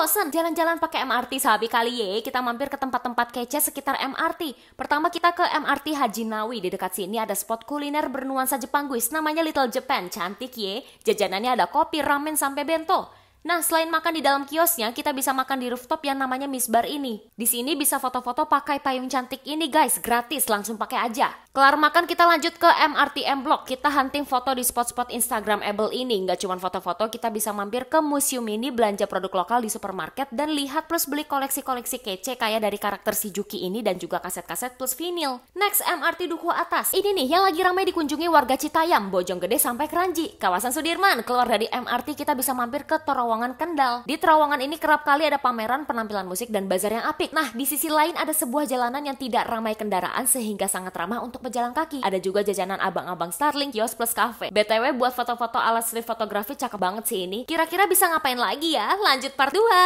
bosen jalan-jalan pakai MRT sahabi kali ye, kita mampir ke tempat-tempat kece sekitar MRT. Pertama kita ke MRT Haji Nawi, di dekat sini ada spot kuliner bernuansa Jepang guys, namanya Little Japan, cantik ye. Jajanannya ada kopi, ramen, sampai bento. Nah, selain makan di dalam kiosnya, kita bisa makan di rooftop yang namanya Miss Bar ini. Di sini bisa foto-foto pakai payung cantik ini guys, gratis, langsung pakai aja. Kelar makan kita lanjut ke MRT M Block. Kita hunting foto di spot-spot Instagramable ini. Nggak cuma foto-foto, kita bisa mampir ke museum ini, belanja produk lokal di supermarket, dan lihat plus beli koleksi-koleksi kece kayak dari karakter si Juki ini dan juga kaset-kaset plus vinil. Next, MRT Duku Atas. Ini nih yang lagi ramai dikunjungi warga Citayam, Bojong Gede sampai Keranji. Kawasan Sudirman, keluar dari MRT kita bisa mampir ke Terowongan Kendal. Di Terowongan ini kerap kali ada pameran penampilan musik dan bazar yang apik. Nah, di sisi lain ada sebuah jalanan yang tidak ramai kendaraan sehingga sangat ramah untuk untuk pejalan kaki. Ada juga jajanan abang-abang Starling, kios plus cafe. BTW buat foto-foto ala street fotografi cakep banget sih ini. Kira-kira bisa ngapain lagi ya? Lanjut part 2.